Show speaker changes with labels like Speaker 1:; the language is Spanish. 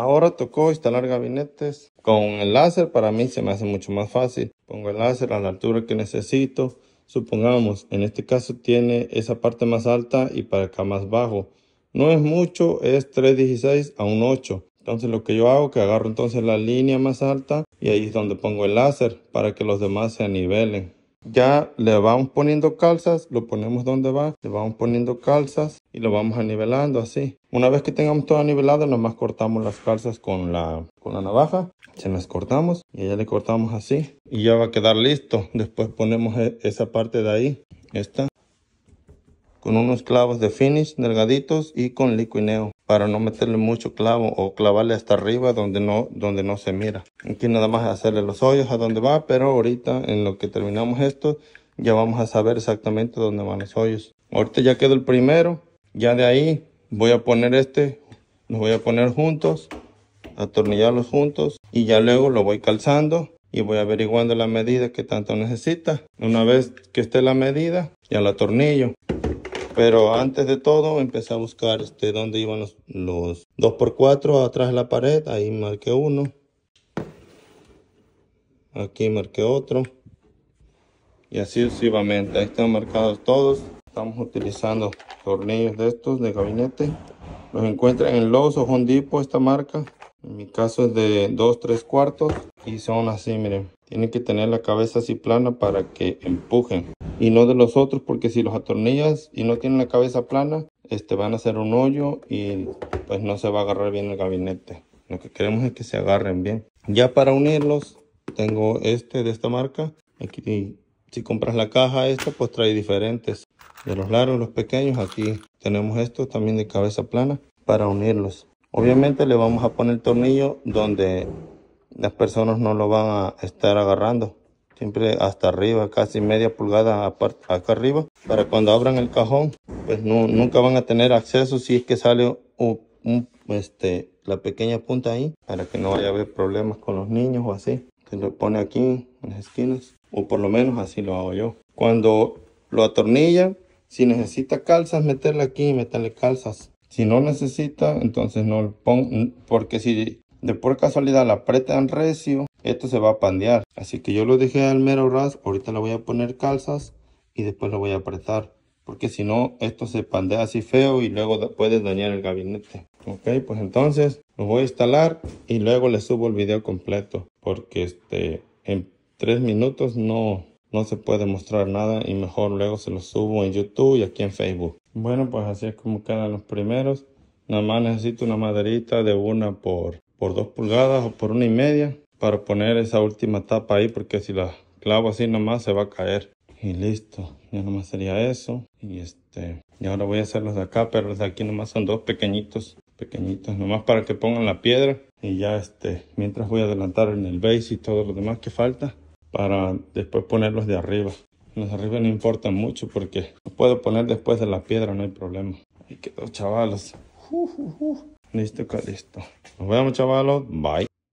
Speaker 1: Ahora tocó instalar gabinetes con el láser. Para mí se me hace mucho más fácil. Pongo el láser a la altura que necesito. Supongamos, en este caso tiene esa parte más alta y para acá más bajo. No es mucho, es 3.16 a un 8. Entonces lo que yo hago que agarro entonces la línea más alta y ahí es donde pongo el láser para que los demás se anivelen. Ya le vamos poniendo calzas, lo ponemos donde va, le vamos poniendo calzas y lo vamos anivelando así. Una vez que tengamos todo nivelado, nomás cortamos las calzas con la, con la navaja, se las cortamos y ya le cortamos así y ya va a quedar listo. Después ponemos e, esa parte de ahí, esta, con unos clavos de finish delgaditos y con liquineo para no meterle mucho clavo o clavarle hasta arriba donde no, donde no se mira. Aquí nada más hacerle los hoyos a donde va, pero ahorita en lo que terminamos esto ya vamos a saber exactamente dónde van los hoyos. Ahorita ya quedó el primero, ya de ahí voy a poner este, los voy a poner juntos, atornillarlos juntos y ya luego lo voy calzando y voy averiguando la medida que tanto necesita. Una vez que esté la medida, ya la atornillo. Pero antes de todo empecé a buscar este, dónde iban los, 2x4 atrás de la pared. Ahí marqué uno. Aquí marqué otro. Y así sucesivamente. Ahí están marcados todos. Estamos utilizando tornillos de estos de gabinete. Los encuentran en Lowe's o esta marca. En mi caso es de 2, 3 cuartos y son así, miren. Tienen que tener la cabeza así plana para que empujen. Y no de los otros porque si los atornillas y no tienen la cabeza plana, este van a hacer un hoyo y pues no se va a agarrar bien el gabinete. Lo que queremos es que se agarren bien. Ya para unirlos, tengo este de esta marca. Aquí si compras la caja esta, pues trae diferentes. De los largos, los pequeños, aquí tenemos estos también de cabeza plana para unirlos. Obviamente le vamos a poner el tornillo donde las personas no lo van a estar agarrando. Siempre hasta arriba, casi media pulgada aparte, acá arriba. Para cuando abran el cajón, pues no, nunca van a tener acceso si es que sale un, este, la pequeña punta ahí. Para que no vaya a haber problemas con los niños o así. Se lo pone aquí en las esquinas. O por lo menos así lo hago yo. Cuando lo atornilla, si necesita calzas, meterle aquí y meterle calzas. Si no necesita, entonces no lo pongo, porque si de por casualidad la apretan recio, esto se va a pandear. Así que yo lo dejé al mero ras, ahorita le voy a poner calzas y después lo voy a apretar. Porque si no, esto se pandea así feo y luego puede dañar el gabinete. Ok, pues entonces lo voy a instalar y luego le subo el video completo. Porque este, en tres minutos no, no se puede mostrar nada y mejor luego se lo subo en YouTube y aquí en Facebook. Bueno, pues así es como quedan los primeros. Nada más necesito una maderita de una por, por dos pulgadas o por una y media para poner esa última tapa ahí porque si la clavo así más se va a caer. Y listo, ya más sería eso. Y este, y ahora voy a hacer los de acá, pero los de aquí nomás son dos pequeñitos, pequeñitos, más para que pongan la piedra. Y ya este, mientras voy a adelantar en el base y todo lo demás que falta para después ponerlos de arriba. Los de arriba no importan mucho porque los puedo poner después de la piedra, no hay problema. Ahí quedó, chavalos. Listo, listo. Nos vemos, chavalos. Bye.